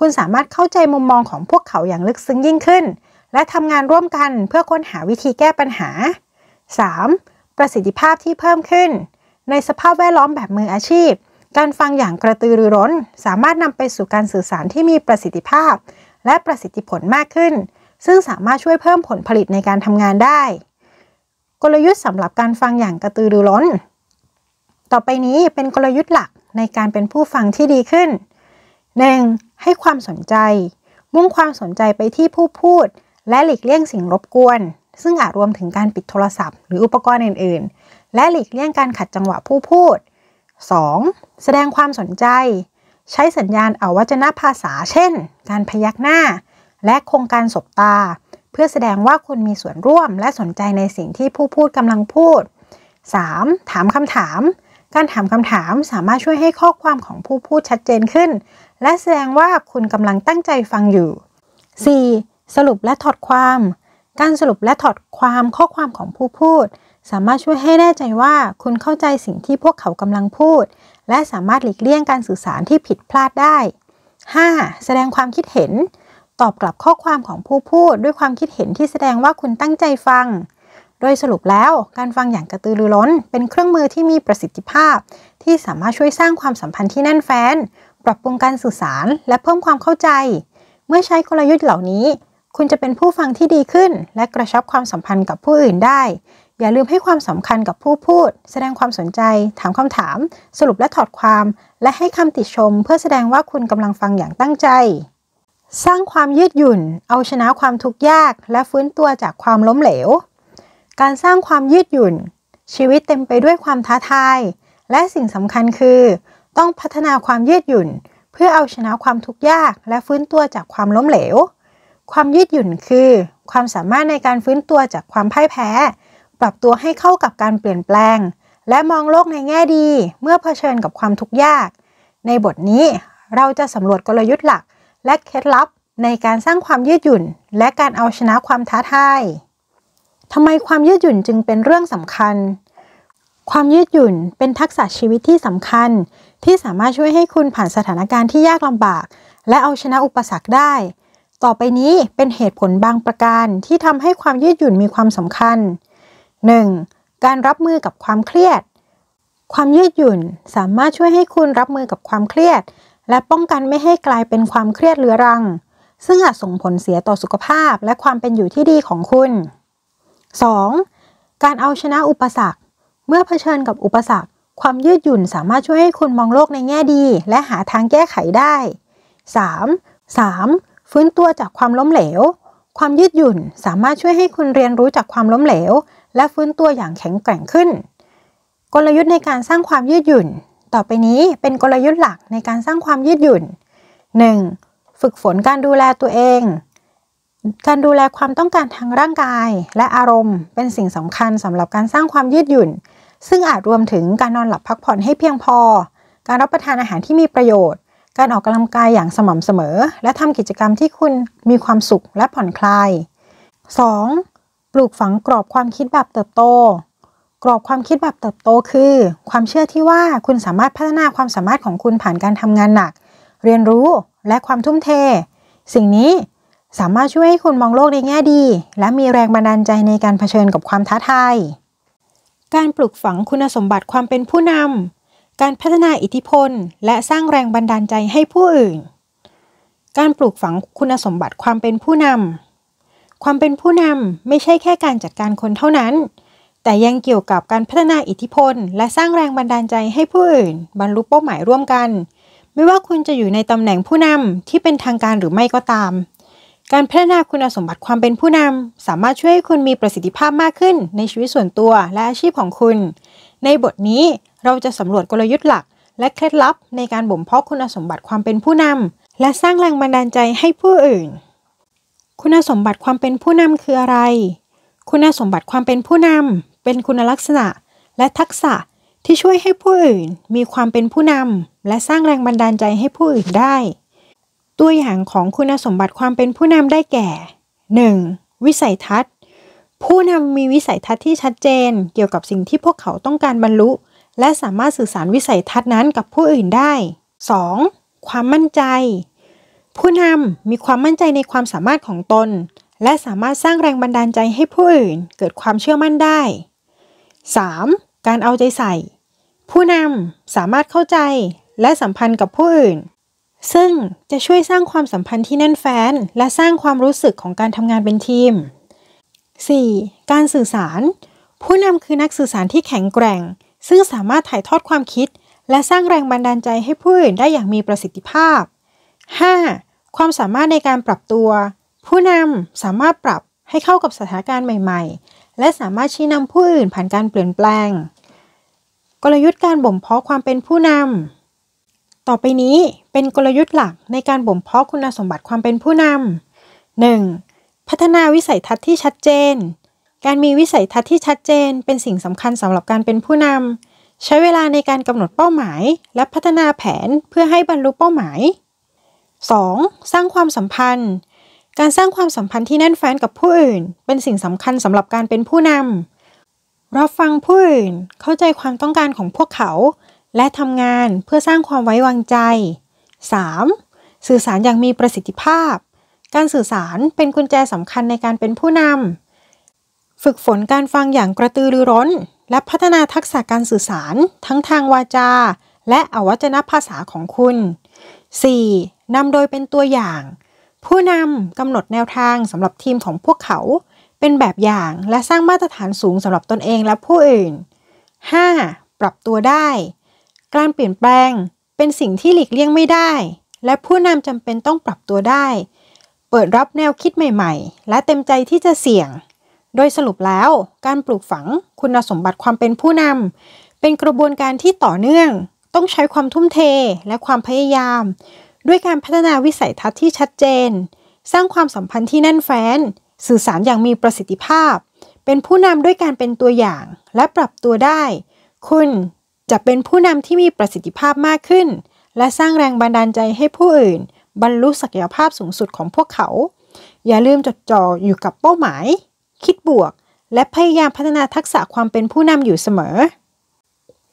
A: คุณสามารถเข้าใจมุมมองของพวกเขาอย่างลึกซึ้งยิ่งขึ้น และทำงานร่วมกันเพื่อค้นหาวิธีแก้ปัญหา 3. ประสิทธิภาพที่เพิ่มขึ้น ในสภาพแวดล้อมแบบมืออาชีพ การฟังอย่างกระตือรือร้น สามารถนำไปสู่การสื่อสารที่มีประสิทธิภาพและประสิทธิผลมากขึ้น ซึ่งสามารถช่วยเพิ่มผลผลิตในการทำงานได้ กลยุทธ์สำหรับการฟังอย่างกระตือรือร้น ต่อไปนี้เป็นกลยุทธ์หลักในการเป็นผู้ฟังที่ดีขึ้น 1. ให้ความสนใจ มุ่งความสนใจไปที่ผู้พูด และหลีกเลี่ยงสิ่งรบกวน ซึ่งอาจรวมถึงการปิดโทรศัพท์หรืออุปกรณ์อื่น ๆ และหลีกเลี่ยงการขัดจังหวะผู้พูด 2. แสดงความสนใจใช้สัญญาณอวัจนภาษาเช่น การพยักหน้า และโครงการสบตา เพื่อแสดงว่าคุณมีส่วนร่วมและสนใจในสิ่งที่ผู้พูดกำลังพูด 3. ถามคำถาม การถามคำถามสามารถช่วยให้ข้อความของผู้พูดชัดเจนขึ้น และแสดงว่าคุณกำลังตั้งใจฟังอยู่ 4. สรุปและถอดความ การสรุปและถอดความข้อความของผู้พูด สามารถช่วยให้แน่ใจว่าคุณเข้าใจสิ่งที่พวกเขากำลังพูดและสามารถหลีกเลี่ยงการสื่อสารที่ผิดพลาดได้ 5. แสดงความคิดเห็น ตอบกลับข้อความของผู้พูด ด้วยความคิดเห็นที่แสดงว่าคุณตั้งใจฟัง โดยสรุปแล้วการฟังอย่างกระตือรือร้น เป็นเครื่องมือที่มีประสิทธิภาพ ที่สามารถช่วยสร้างความสัมพันธ์ที่แน่นแฟ้นปรับปรุงการสื่อสาร และเพิ่มความเข้าใจ เมื่อใช้กลยุทธ์เหล่านี้ คุณจะเป็นผู้ฟังที่ดีขึ้น และกระชับความสัมพันธ์กับผู้อื่นได้อย่าลืมให้ความสำคัญกับผู้พูด แสดงความสนใจถามคำถาม สรุปและถอดความ และให้คำติชมเพื่อแสดงว่าคุณกำลังฟังอย่างตั้งใจ สร้างความยืดหยุ่น เอาชนะความทุกข์ยากและฟื้นตัวจากความล้มเหลว การสร้างความยืดหยุ่น ชีวิตเต็มไปด้วยความท้าทาย และสิ่งสำคัญคือ ต้องพัฒนาความยืดหยุ่น เพื่อเอาชนะความทุกข์ยากและฟื้นตัวจากความล้มเหลว ความยืดหยุ่นคือความสามารถในการฟื้นตัวจากความพ่ายแพ้ปรับตัวให้เข้ากับการเปลี่ยนแปลง และมองโลกในแง่ดีเมื่อเผชิญกับความทุกข์ยาก ในบทนี้เราจะสำรวจกลยุทธ์หลัก และเคล็ดลับในการสร้างความยืดหยุ่นและการเอาชนะความท้าทายทำไมความยืดหยุ่นจึงเป็นเรื่องสำคัญ ความยืดหยุ่นเป็นทักษะชีวิตที่สำคัญ ที่สามารถช่วยให้คุณผ่านสถานการณ์ที่ยากลำบาก และเอาชนะอุปสรรคได้ ต่อไปนี้เป็นเหตุผลบางประการที่ทำให้ความยืดหยุ่นมีความสำคัญ 1. การรับมือกับความเครียด ความยืดหยุ่นสามารถช่วยให้คุณรับมือกับความเครียด และป้องกันไม่ให้กลายเป็นความเครียดเรื้อรัง ซึ่งอาจส่งผลเสียต่อสุขภาพและความเป็นอยู่ที่ดีของคุณ 2. การเอาชนะอุปสรรค เมื่อเผชิญกับอุปสรรค ความยืดหยุ่นสามารถช่วยให้คุณมองโลกในแง่ดี และหาทางแก้ไขได้ 3. 3. ฟื้นตัวจากความล้มเหลว ความยืดหยุ่นสามารถช่วยให้คุณเรียนรู้จากความล้มเหลวและฟื้นตัวอย่างแข็งแกร่งขึ้น กลยุทธ์ในการสร้างความยืดหยุ่น ต่อไปนี้เป็นกลยุทธ์หลักในการสร้างความยืดหยุ่น 1. ฝึกฝนการดูแลตัวเอง การดูแลความต้องการทางร่างกาย และอารมณ์เป็นสิ่งสำคัญสำหรับการสร้างความยืดหยุ่น ซึ่งอาจรวมถึงการนอนหลับพักผ่อนให้เพียงพอ การรับประทานอาหารที่มีประโยชน์ การออกกำลังกายอย่างสม่ำเสมอ และทำกิจกรรมที่คุณมีความสุขและผ่อนคลาย 2. ปลูกฝังกรอบความคิดแบบเติบโต กรอบความคิดแบบเติบโตคือ ความเชื่อที่ว่าคุณสามารถพัฒนาความสามารถของคุณผ่านการทำงานหนัก เรียนรู้และความทุ่มเท สิ่งนี้สามารถช่วยให้คุณมองโลกในแง่ดี และมีแรงบันดาลใจในการเผชิญกับความท้าทายการปลูกฝังคุณสมบัติความเป็นผู้นำการพัฒนาอิทธิพลและสร้างแรงบันดาลใจให้ผู้อื่นการปลูกฝังคุณสมบัติความเป็นผู้นำความเป็นผู้นำไม่ใช่แค่การจัดการคนเท่านั้น แต่ยังเกี่ยวกับการพัฒนาอิทธิพลและสร้างแรงบันดาลใจให้ผู้อื่น บรรลุเป้าหมายร่วมกัน ไม่ว่าคุณจะอยู่ในตำแหน่งผู้นำที่เป็นทางการหรือไม่ก็ตาม การพัฒนาคุณสมบัติความเป็นผู้นำสามารถช่วยให้คุณมีประสิทธิภาพมากขึ้นในชีวิตส่วนตัวและอาชีพของคุณ ในบทนี้เราจะสำรวจกลยุทธ์หลักและเคล็ดลับในการบ่มเพาะคุณสมบัติความเป็นผู้นำและสร้างแรงบันดาลใจให้ผู้อื่นคุณสมบัติความเป็นผู้นำคืออะไร คุณสมบัติความเป็นผู้นำเป็นคุณลักษณะและทักษะที่ช่วยให้ผู้อื่นมีความเป็นผู้นำและสร้างแรงบันดาลใจให้ผู้อื่นได้ ตัวอย่างของคุณสมบัติความเป็นผู้นำได้แก่ 1. วิสัยทัศน์ ผู้นำมีวิสัยทัศน์ที่ชัดเจนเกี่ยวกับสิ่งที่พวกเขาต้องการบรรลุและสามารถสื่อสารวิสัยทัศน์นั้นกับผู้อื่นได้ 2. ความมั่นใจผู้นำมีความมั่นใจในความสามารถของตน และสามารถสร้างแรงบันดาลใจให้ผู้อื่นเกิดความเชื่อมั่นได้ 3. การเอาใจใส่ ผู้นำสามารถเข้าใจและสัมพันธ์กับผู้อื่น ซึ่งจะช่วยสร้างความสัมพันธ์ที่แน่นแฟ้นและสร้างความรู้สึกของการทำงานเป็นทีม 4. การสื่อสาร ผู้นำคือนักสื่อสารที่แข็งแกร่ง ซึ่งสามารถถ่ายทอดความคิดและสร้างแรงบันดาลใจให้ผู้อื่นได้อย่างมีประสิทธิภาพ 5. ความสามารถในการปรับตัว ผู้นำสามารถปรับให้เข้ากับสถานการณ์ใหม่ๆ และสามารถชี้นำผู้อื่นผ่านการเปลี่ยนแปลง กลยุทธ์การบ่มเพาะความเป็นผู้นำต่อไปนี้เป็นกลยุทธ์หลักในการบ่มเพาะคุณสมบัติความเป็นผู้นำ 1. พัฒนาวิสัยทัศน์ที่ชัดเจน การมีวิสัยทัศน์ที่ชัดเจนเป็นสิ่งสำคัญสำหรับการเป็นผู้นำใช้เวลาในการกำหนดเป้าหมาย และพัฒนาแผนเพื่อให้บรรลุเป้าหมาย 2. สร้างความสัมพันธ์ การสร้างความสัมพันธ์ที่แน่นแฟ้นกับผู้อื่น เป็นสิ่งสำคัญสำหรับการเป็นผู้นำรับฟังผู้อื่น เข้าใจความต้องการของพวกเขา และทำงานเพื่อสร้างความไว้วางใจ 3. สื่อสารอย่างมีประสิทธิภาพ การสื่อสารเป็นกุญแจสำคัญในการเป็นผู้นำฝึกฝนการฟังอย่างกระตือรือร้น และพัฒนาทักษะการสื่อสารทั้งทางวาจา และอวัจนภาษาของคุณ 4. นำโดยเป็นตัวอย่าง ผู้นำกำหนดแนวทางสำหรับทีมของพวกเขาเป็นแบบอย่างและสร้างมาตรฐานสูงสำหรับตนเองและผู้อื่น 5. ปรับตัวได้ การเปลี่ยนแปลงเป็นสิ่งที่หลีกเลี่ยงไม่ได้ และผู้นำจำเป็นต้องปรับตัวได้ เปิดรับแนวคิดใหม่ ๆ และเต็มใจที่จะเสี่ยง โดยสรุปแล้วการปลูกฝังคุณสมบัติความเป็นผู้นำเป็นกระบวนการที่ต่อเนื่อง ต้องใช้ความทุ่มเทและความพยายามด้วยการพัฒนาวิสัยทัศน์ที่ชัดเจน สร้างความสัมพันธ์ที่แน่นแฟ้นสื่อสารอย่างมีประสิทธิภาพ เป็นผู้นำด้วยการเป็นตัวอย่าง และปรับตัวได้ คุณจะเป็นผู้นำที่มีประสิทธิภาพมากขึ้น และสร้างแรงบันดาลใจให้ผู้อื่น บรรลุศักยภาพสูงสุดของพวกเขา อย่าลืมจดจ่ออยู่กับเป้าหมาย คิดบวก และพยายามพัฒนาทักษะความเป็นผู้นำอยู่เสมอ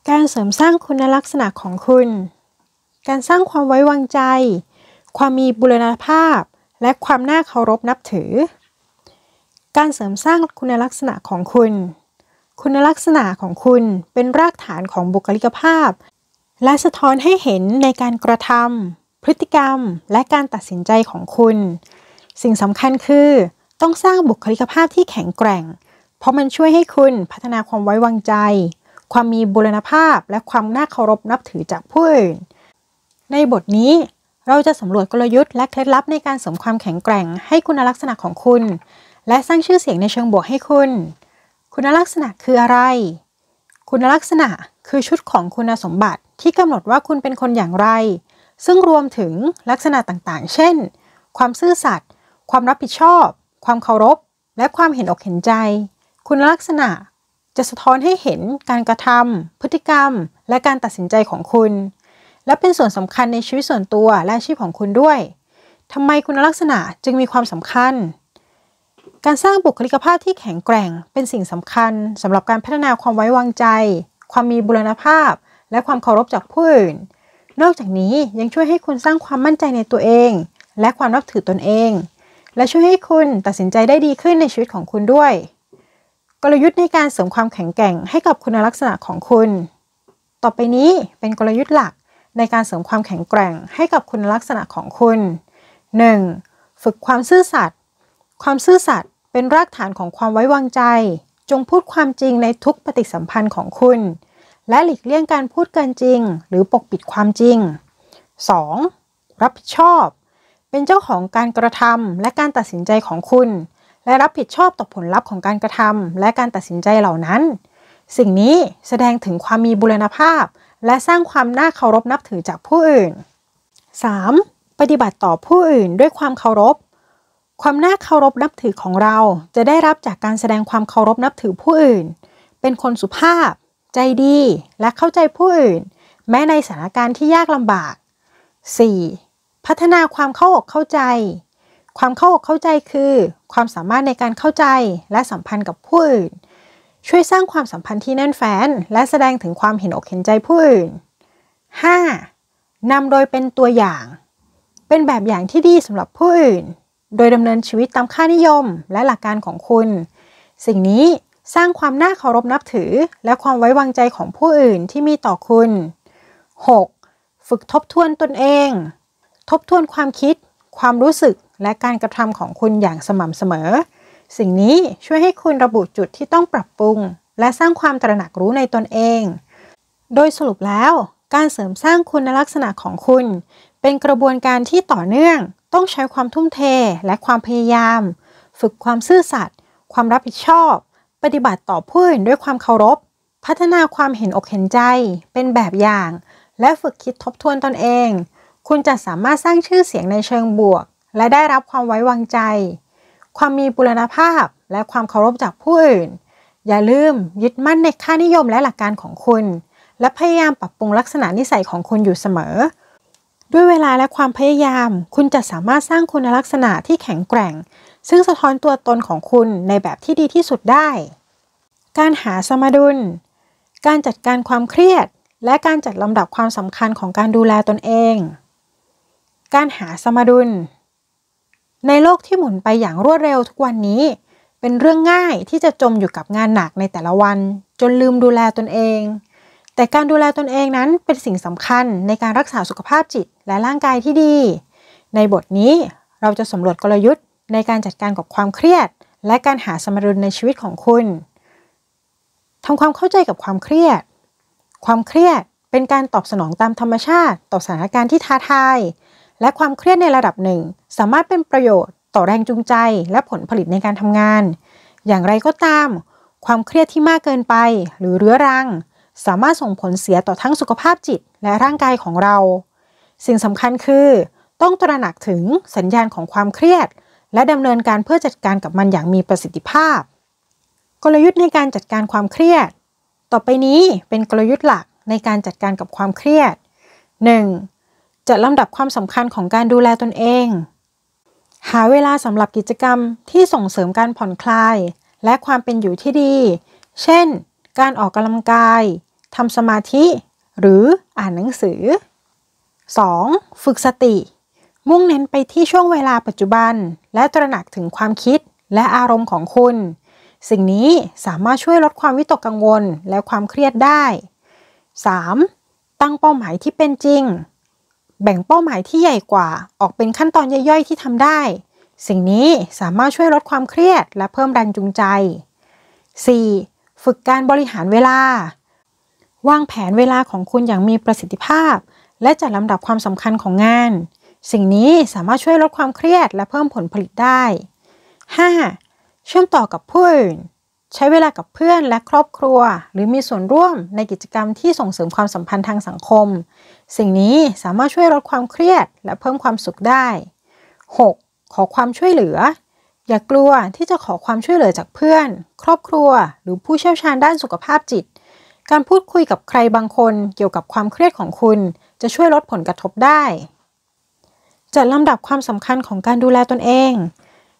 A: การเสริมสร้างคุณลักษณะของคุณการสร้างความไว้วางใจ ความมีบุรณภาพ และความน่าเคารพนับถือ การเสริมสร้างคุณลักษณะของคุณ คุณลักษณะของคุณเป็นรากฐานของบุคลิกภาพ และสะท้อนให้เห็นในการกระทำ พฤติกรรม และการตัดสินใจของคุณ สิ่งสำคัญคือ ต้องสร้างบุคลิกภาพที่แข็งแกร่ง เพราะมันช่วยให้คุณพัฒนาความไว้วางใจ ความมีบุรณภาพ และความน่าเคารพนับถือจากผู้อื่นในบทนี้เราจะสำรวจกลยุทธ์และเคล็ดลับในการสมความแข็งแกร่งให้คุณลักษณะของคุณ และสร้างชื่อเสียงในเชิงบวกให้คุณ คุณลักษณะคืออะไร คุณลักษณะคือชุดของคุณสมบัติ ที่กำหนดว่าคุณเป็นคนอย่างไร ซึ่งรวมถึงลักษณะต่างๆ เช่นความซื่อสัตย์ความรับผิดชอบ ความเคารพ และความเห็นอกเห็นใจ คุณลักษณะจะสะท้อนให้เห็นการกระทำพฤติกรรม และการตัดสินใจของคุณและเป็นส่วนสำคัญในชีวิตส่วนตัวและอาชีพของคุณด้วย ทำไมคุณลักษณะจึงมีความสำคัญ การสร้างบุคลิกภาพที่แข็งแกร่ง เป็นสิ่งสำคัญสำหรับการพัฒนาความไว้วางใจ ความมีบุรณภาพ และความเคารพจากผู้อื่น นอกจากนี้ยังช่วยให้คุณสร้างความมั่นใจในตัวเอง และความรับถือตนเอง และช่วยให้คุณตัดสินใจได้ดีขึ้นในชีวิตของคุณด้วย กลยุทธ์ในการเสริมความแข็งแกร่งให้กับคุณลักษณะของคุณ ต่อไปนี้เป็นกลยุทธ์หลักในการเสริมความแข็งแกร่งให้กับคุณลักษณะของคุณ 1. ฝึกความซื่อสัตย์ ความซื่อสัตย์เป็นรากฐานของความไว้วางใจ จงพูดความจริงในทุกปฏิสัมพันธ์ของคุณ และหลีกเลี่ยงการพูดเกินจริง หรือปกปิดความจริง 2. รับผิดชอบ เป็นเจ้าของการกระทำและการตัดสินใจของคุณ และรับผิดชอบต่อผลลัพธ์ของการกระทำและการตัดสินใจเหล่านั้น สิ่งนี้แสดงถึงความมีบุรณภาพและสร้างความน่าเคารพนับถือจากผู้อื่น 3. ปฏิบัติต่อผู้อื่นด้วยความเคารพ ความน่าเคารพนับถือของเราจะได้รับจากการแสดงความเคารพนับถือผู้อื่น เป็นคนสุภาพ ใจดี และเข้าใจผู้อื่น แม้ในสถานการณ์ที่ยากลำบาก 4. พัฒนาความเข้าอกเข้าใจ ความเข้าอกเข้าใจคือ ความสามารถในการเข้าใจและสัมพันธ์กับผู้อื่นช่วยสร้างความสัมพันธ์ที่แน่นแฟ้นและแสดงถึงความเห็นอกเห็นใจผู้อื่น 5. นำโดยเป็นตัวอย่าง เป็นแบบอย่างที่ดีสำหรับผู้อื่น โดยดำเนินชีวิตตามค่านิยมและหลักการของคุณ สิ่งนี้สร้างความน่าเคารพนับถือ และความไว้วางใจของผู้อื่นที่มีต่อคุณ 6. ฝึกทบทวนตนเอง ทบทวนความคิด ความรู้สึกและการกระทำของคุณอย่างสม่ำเสมอสิ่งนี้ช่วยให้คุณระบุจุดที่ต้องปรับปรุง และสร้างความตระหนักรู้ในตนเอง โดยสรุปแล้วการเสริมสร้างคุณลักษณะของคุณ เป็นกระบวนการที่ต่อเนื่อง ต้องใช้ความทุ่มเทและความพยายาม ฝึกความซื่อสัตย์ความรับผิดชอบ ปฏิบัติต่อผู้อื่นด้วยความเคารพพัฒนาความเห็นอกเห็นใจ เป็นแบบอย่าง และฝึกคิดทบทวนตนเอง คุณจะสามารถสร้างชื่อเสียงในเชิงบวก และได้รับความไว้วางใจความมีบุรณภาพและความเคารพจากผู้อื่น อย่าลืมยึดมั่นในค่านิยมและหลักการของคุณ และพยายามปรับปรุงลักษณะนิสัยของคุณอยู่เสมอ ด้วยเวลาและความพยายาม คุณจะสามารถสร้างคุณลักษณะที่แข็งแกร่ง ซึ่งสะท้อนตัวตนของคุณในแบบที่ดีที่สุดได้ การหาสมดุล การจัดการความเครียดและการจัดลำดับความสำคัญของการดูแลตนเอง การหาสมดุลในโลกที่หมุนไปอย่างรวดเร็วทุกวันนี้ เป็นเรื่องง่ายที่จะจมอยู่กับงานหนักในแต่ละวัน จนลืมดูแลตนเอง แต่การดูแลตนเองนั้นเป็นสิ่งสำคัญในการรักษาสุขภาพจิตและร่างกายที่ดี ในบทนี้เราจะสำรวจกลยุทธ์ในการจัดการกับความเครียด และการหาสมรุลในชีวิตของคุณทำความเข้าใจกับความเครียด ความเครียดเป็นการตอบสนองตามธรรมชาติต่อสถานการณ์ที่ท้าทายและความเครียดในระดับหนึ่งสามารถเป็นประโยชน์ ต่อแรงจูงใจและผลผลิตในการทำงาน อย่างไรก็ตาม ความเครียดที่มากเกินไปหรือเรื้อรังสามารถส่งผลเสียต่อทั้งสุขภาพจิตและร่างกายของเรา สิ่งสำคัญคือ ต้องตระหนักถึงสัญญาณของความเครียด และดำเนินการเพื่อจัดการกับมันอย่างมีประสิทธิภาพ กลยุทธ์ในการจัดการความเครียด ต่อไปนี้เป็นกลยุทธ์หลักในการจัดการกับความเครียด 1. จัดลำดับความสำคัญของการดูแลตนเอง หาเวลาสำหรับกิจกรรมที่ส่งเสริมการผ่อนคลาย และความเป็นอยู่ที่ดี เช่น การออกกำลังกาย ทำสมาธิ หรืออ่านหนังสือ 2. ฝึกสติ มุ่งเน้นไปที่ช่วงเวลาปัจจุบัน และตระหนักถึงความคิดและอารมณ์ของคุณ สิ่งนี้สามารถช่วยลดความวิตกกังวลและความเครียดได้ 3. ตั้งเป้าหมายที่เป็นจริงแบ่งเป้าหมายที่ใหญ่กว่าออกเป็นขั้นตอนย่อยๆ ที่ทำได้ สิ่งนี้สามารถช่วยลดความเครียดและเพิ่มแรงจูงใจ 4. ฝึกการบริหารเวลา วางแผนเวลาของคุณอย่างมีประสิทธิภาพ และจัดลำดับความสำคัญของงาน สิ่งนี้สามารถช่วยลดความเครียดและเพิ่มผลผลิตได้ 5. เชื่อมต่อกับผู้อื่นใช้เวลากับเพื่อนและครอบครัว หรือมีส่วนร่วมในกิจกรรมที่ส่งเสริมความสัมพันธ์ทางสังคมสิ่งนี้สามารถช่วยลดความเครียดและเพิ่มความสุขได้ 6. ขอความช่วยเหลือ อย่ากลัวที่จะขอความช่วยเหลือจากเพื่อน ครอบครัว หรือผู้เชี่ยวชาญด้านสุขภาพจิต การพูดคุยกับใครบางคนเกี่ยวกับความเครียดของคุณ จะช่วยลดผลกระทบได้ จัดลำดับความสำคัญของการดูแลตนเอง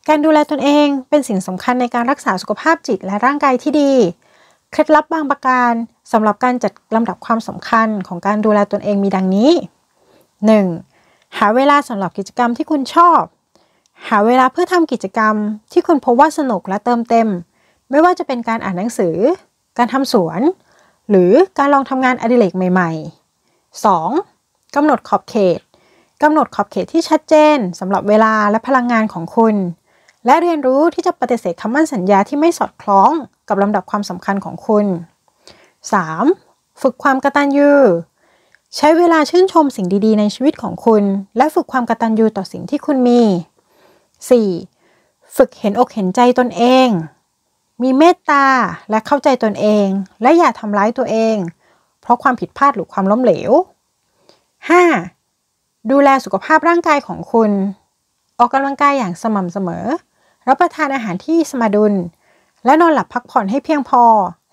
A: การดูแลตนเองเป็นสิ่งสำคัญในการรักษาสุขภาพจิตและร่างกายที่ดีเคล็ดลับบางประการสำหรับการจัดลำดับความสำคัญของการดูแลตนเองมีดังนี้ 1. หาเวลาสำหรับกิจกรรมที่คุณชอบ หาเวลาเพื่อทำกิจกรรมที่คุณพบว่าสนุกและเติมเต็ม ไม่ว่าจะเป็นการอ่านหนังสือ การทำสวน หรือการลองทำงานอดิเรกใหม่ๆ 2. กำหนดขอบเขตกำหนดขอบเขตที่ชัดเจนสำหรับเวลาและพลังงานของคุณ และเรียนรู้ที่จะปฏิเสธคำมั่นสัญญาที่ไม่สอดคล้องกับลำดับความสำคัญของคุณ 3. ฝึกความกระตันยูใช้เวลาชื่นชมสิ่งดีๆในชีวิตของคุณ และฝึกความกระตันยูต่อสิ่งที่คุณมี 4. ฝึกเห็นอกเห็นใจตนเอง มีเมตตาและเข้าใจตนเอง และอย่าทำร้ายตัวเอง เพราะความผิดพลาดหรือความล้มเหลว 5. ดูแลสุขภาพร่างกายของคุณ ออกกำลังกายอย่างสม่ำเสมอ รับประทานอาหารที่สมดุลและนอนหลับพักผ่อนให้เพียงพอ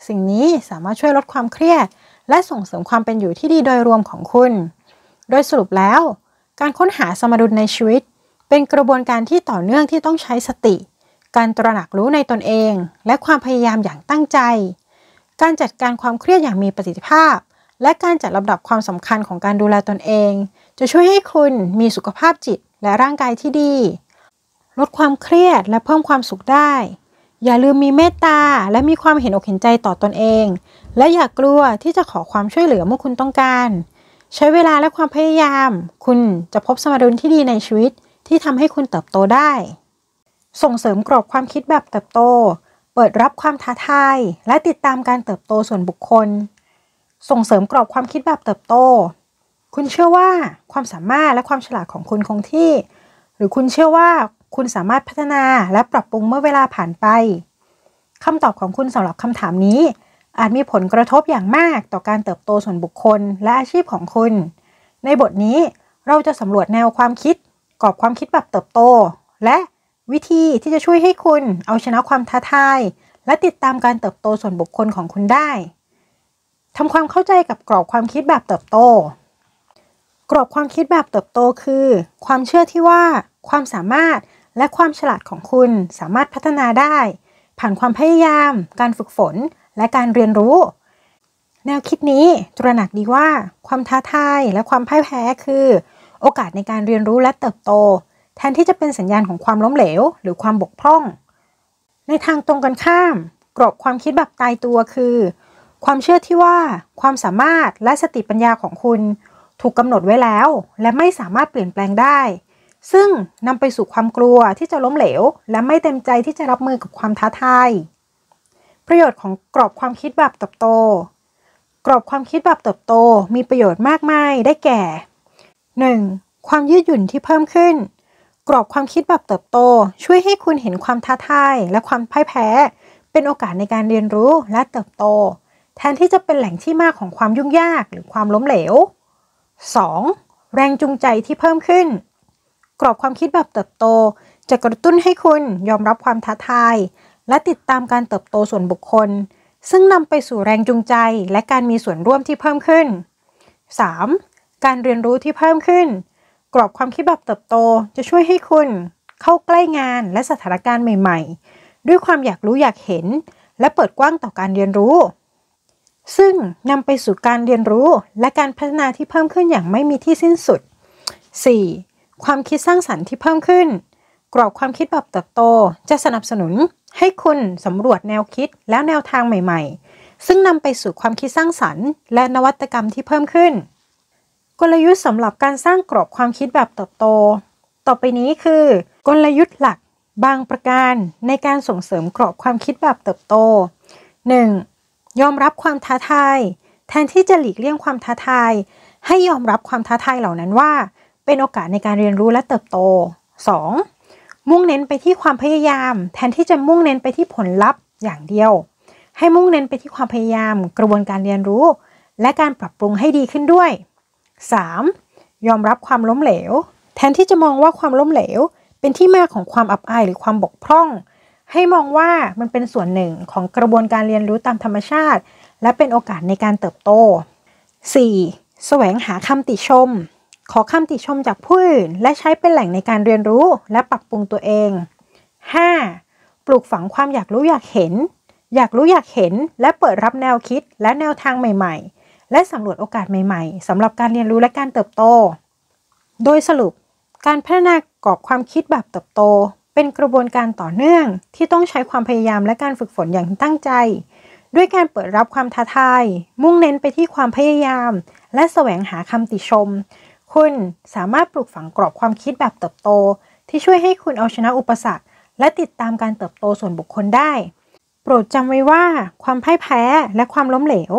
A: สิ่งนี้สามารถช่วยลดความเครียด และส่งเสริมความเป็นอยู่ที่ดีโดยรวมของคุณ โดยสรุปแล้ว การค้นหาสมดุลในชีวิต เป็นกระบวนการที่ต่อเนื่องที่ต้องใช้สติ การตระหนักรู้ในตนเอง และความพยายามอย่างตั้งใจ การจัดการความเครียดอย่างมีประสิทธิภาพ และการจัดลำดับความสำคัญของการดูแลตนเอง จะช่วยให้คุณมีสุขภาพจิตและร่างกายที่ดี ลดความเครียดและเพิ่มความสุขได้อย่าลืมมีเมตตา และมีความเห็นอกเห็นใจต่อตอนเอง และอย่ากกลัวที่จะขอความช่วยเหลือเมื่อคุณต้องการ ใช้เวลาและความพยายาม คุณจะพบสมดุลที่ดีในชีวิต ที่ทำให้คุณเติบโตได้ ส่งเสริมกรอบความคิดแบบเติบโต เปิดรับความท้าทายและติดตามการเติบโตส่วนบุคคล ส่งเสริมกรอบความคิดแบบเติบโต คุณเชื่อว่า ความสามารถและความฉลาดของคุณคงที่ หรือคุณเชื่อว่าคุณสามารถพัฒนาและปรับปรุงเมื่อเวลาผ่านไป คำตอบของคุณสำหรับคำถามนี้ อาจมีผลกระทบอย่างมากต่อการเติบโตส่วนบุคคลและอาชีพของคุณ ในบทนี้เราจะสำรวจแนวความคิด กรอบความคิดแบบเติบโต และวิธีที่จะช่วยให้คุณเอาชนะความท้าทาย และติดตามการเติบโตส่วนบุคคลของคุณได้ทำความเข้าใจกับกรอบความคิดแบบเติบโต กรอบความคิดแบบเติบโตคือ ความเชื่อที่ว่า ความสามารถและความฉลาดของคุณสามารถพัฒนาได้ ผ่านความพยายาม การฝึกฝน และการเรียนรู้ แนวคิดนี้ตระหนักดีว่า ความท้าทายและความพ่ายแพ้คือ โอกาสในการเรียนรู้และเติบโต แทนที่จะเป็นสัญญาณของความล้มเหลว หรือความบกพร่อง ในทางตรงกันข้าม กรอบความคิดแบบตายตัวคือ ความเชื่อที่ว่า ความสามารถและสติปัญญาของคุณ ถูกกำหนดไว้แล้ว และไม่สามารถเปลี่ยนแปลงได้ซึ่ง นำไปสู่ความกลัวที่จะล้มเหลว และไม่เต็มใจที่จะรับมือกับความท้าทาย ประโยชน์ของกรอบความคิดแบบเติบโต กรอบความคิดแบบเติบโตมีประโยชน์มากมายได้แก่ 1. ความยืดหยุ่นที่เพิ่มขึ้น กรอบความคิดแบบเติบโตช่วยให้คุณเห็นความท้าทายและความพ่ายแพ้ เป็นโอกาสในการเรียนรู้และเติบโต แทนที่จะเป็นแหล่งที่มากของความยุ่งยากหรือความล้มเหลว 2. แรงจูงใจที่เพิ่มขึ้นกรอบความคิดแบบเติบโตจะกระตุ้นให้คุณยอมรับความท้าทาย และติดตามการเติบโตส่วนบุคคล ซึ่งนำไปสู่แรงจูงใจ และการมีส่วนร่วมที่เพิ่มขึ้น 3. การเรียนรู้ที่เพิ่มขึ้น กรอบความคิดแบบเติบโตจะช่วยให้คุณ เข้าใกล้งานและสถานการณ์ใหม่ ๆ ด้วยความอยากรู้อยากเห็น และเปิดกว้างต่อการเรียนรู้ ซึ่งนำไปสู่การเรียนรู้และการพัฒนาที่เพิ่มขึ้นอย่างไม่มีที่สิ้นสุด 4. ความคิดสร้างสรรค์ที่เพิ่มขึ้น กรอบความคิดแบบเติบโต จะสนับสนุนให้คุณสำรวจแนวคิดและแนวทางใหม่ๆ ซึ่งนำไปสู่ความคิดสร้างสรรค์และนวัตกรรมที่เพิ่มขึ้น กลยุทธ์สำหรับการสร้างกรอบความคิดแบบเติบโต ต่อไปนี้คือ กลยุทธ์หลักบางประการในการส่งเสริมกรอบความคิดแบบเติบโต 1. ยอมรับความท้าทายแทนที่จะหลีกเลี่ยงความท้าทายให้ยอมรับความท้าทายเหล่านั้นว่าเป็นโอกาสในการเรียนรู้และเติบโต 2. มุ่งเน้นไปที่ความพยายาม แทนที่จะมุ่งเน้นไปที่ผลลัพธ์อย่างเดียว ให้มุ่งเน้นไปที่ความพยายาม กระบวนการเรียนรู้ และการปรับปรุงให้ดีขึ้นด้วย 3. ยอมรับความล้มเหลว แทนที่จะมองว่าความล้มเหลว เป็นที่มาของความอับอายหรือความบกพร่อง ให้มองว่ามันเป็นส่วนหนึ่งของกระบวนการเรียนรู้ตามธรรมชาติ และเป็นโอกาสในการเติบโต 4. แสวงหาคำติชมขอคำติชมจากผู้อื่น และใช้เป็นแหล่งในการเรียนรู้และปรับปรุงตัวเอง 5. ปลูกฝังความอยากรู้อยากเห็น อยากรู้อยากเห็นและเปิดรับแนวคิดและแนวทางใหม่ ๆ และสำรวจโอกาสใหม่ๆสำหรับการเรียนรู้และการเติบโต โดยสรุป การพัฒนากรอบความคิดแบบเติบโต เป็นกระบวนการต่อเนื่องที่ต้องใช้ความพยายามและการฝึกฝนอย่างตั้งใจ ด้วยการเปิดรับความท้าทาย มุ่งเน้นไปที่ความพยายาม และแสวงหาคำติชมคุณสามารถปลูกฝังกรอบความคิดแบบเติบโต ที่ช่วยให้คุณเอาชนะอุปสรรค และติดตามการเติบโตส่วนบุคคลได้ โปรดจำไว้ว่าความพ่ายแพ้และความล้มเหลว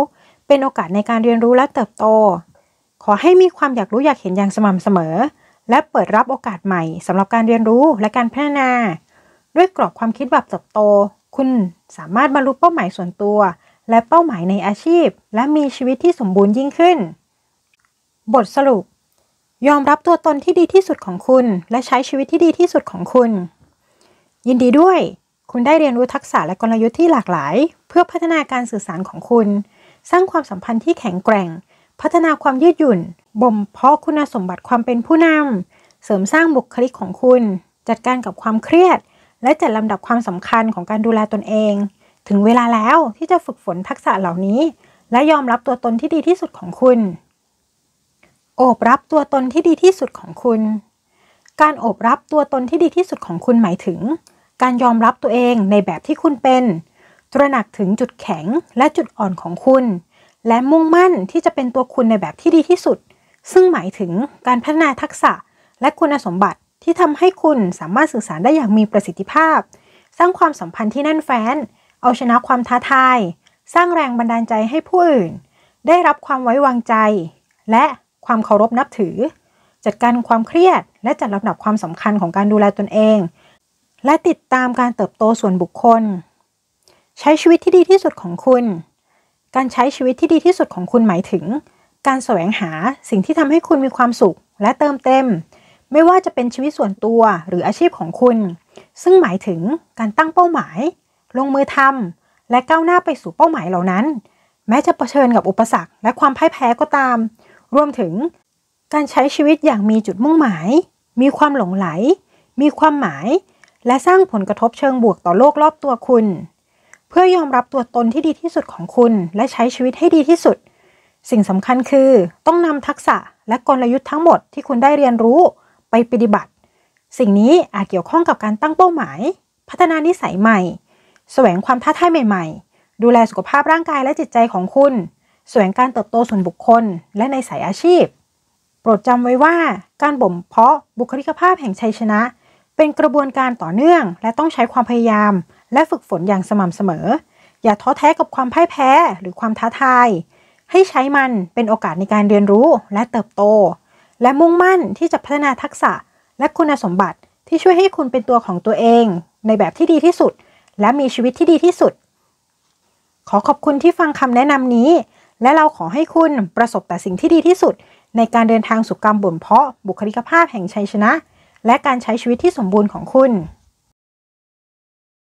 A: เป็นโอกาสในการเรียนรู้และเติบโต ขอให้มีความอยากรู้อยากเห็นอย่างสม่ำเสมอ และเปิดรับโอกาสใหม่สำหรับการเรียนรู้และการพัฒนา ด้วยกรอบความคิดแบบเติบโต คุณสามารถบรรลุเป้าหมายส่วนตัว และเป้าหมายในอาชีพ และมีชีวิตที่สมบูรณ์ยิ่งขึ้น บทสรุปยอมรับตัวตนที่ดีที่สุดของคุณ และใช้ชีวิตที่ดีที่สุดของคุณ ยินดีด้วย คุณได้เรียนรู้ทักษะและกลยุทธ์ที่หลากหลาย เพื่อพัฒนาการสื่อสารของคุณ สร้างความสัมพันธ์ที่แข็งแกร่ง พัฒนาความยืดหยุ่นบ่มเพาะคุณสมบัติความเป็นผู้นำเสริมสร้างบุคลิกของคุณ จัดการกับความเครียด และจัดลำดับความสำคัญของการดูแลตนเอง ถึงเวลาแล้วที่จะฝึกฝนทักษะเหล่านี้ และยอมรับตัวตนที่ดีที่สุดของคุณโอบรับตัวตนที่ดีที่สุดของคุณ การโอบรับตัวตนที่ดีที่สุดของคุณหมายถึง การยอมรับตัวเองในแบบที่คุณเป็น ตระหนักถึงจุดแข็งและจุดอ่อนของคุณ และมุ่งมั่นที่จะเป็นตัวคุณในแบบที่ดีที่สุด ซึ่งหมายถึงการพัฒนาทักษะและคุณสมบัติที่ทำให้คุณสามารถสื่อสารได้อย่างมีประสิทธิภาพ สร้างความสัมพันธ์ที่แน่นแฟ้น เอาชนะความท้าทาย สร้างแรงบันดาลใจให้ผู้อื่น ได้รับความไว้วางใจ และความเคารพนับถือ จัดการความเครียดและจัดลำดับความสำคัญของการดูแลตนเอง และติดตามการเติบโตส่วนบุคคล ใช้ชีวิตที่ดีที่สุดของคุณ การใช้ชีวิตที่ดีที่สุดของคุณหมายถึง การแสวงหาสิ่งที่ทำให้คุณมีความสุขและเติมเต็ม ไม่ว่าจะเป็นชีวิตส่วนตัวหรืออาชีพของคุณ ซึ่งหมายถึงการตั้งเป้าหมาย ลงมือทำและก้าวหน้าไปสู่เป้าหมายเหล่านั้น แม้จะะเผชิญกับอุปสรรคและความพ่ายแพ้ก็ตามรวมถึงการใช้ชีวิตอย่างมีจุดมุ่งหมาย มีความหลงไหล มีความหมาย และสร้างผลกระทบเชิงบวกต่อโลกรอบตัวคุณ เพื่อยอมรับตัวตนที่ดีที่สุดของคุณและใช้ชีวิตให้ดีที่สุด สิ่งสำคัญคือ ต้องนำทักษะและกลยุทธ์ทั้งหมดที่คุณได้เรียนรู้ ไปปฏิบัติ สิ่งนี้อาจเกี่ยวข้องกับการตั้งเป้าหมาย พัฒนานิสัยใหม่ แสวงความท้าทายใหม่ ๆ ดูแลสุขภาพร่างกายและจิตใจของคุณสวงการเติบโตส่วนบุคคล และในสายอาชีพ โปรดจำไว้ว่าการบ่มเพาะบุคลิกภาพแห่งชัยชนะ เป็นกระบวนการต่อเนื่อง และต้องใช้ความพยายาม และฝึกฝนอย่างสม่ำเสมอ อย่าท้อแท้กับความพ่ายแพ้หรือความท้าทาย ให้ใช้มันเป็นโอกาสในการเรียนรู้และเติบโต และมุ่งมั่นที่จะพัฒนาทักษะ และคุณสมบัติที่ช่วยให้คุณเป็นตัวของตัวเอง ในแบบที่ดีที่สุด และมีชีวิตที่ดีที่สุด ขอขอบคุณที่ฟังคำแนะนำนี้และเราขอให้คุณประสบแต่สิ่งที่ดีที่สุด ในการเดินทางสู่กรรมบ่มเพาะ บุคลิกภาพแห่งชัยชนะ และการใช้ชีวิตที่สมบูรณ์ของคุณ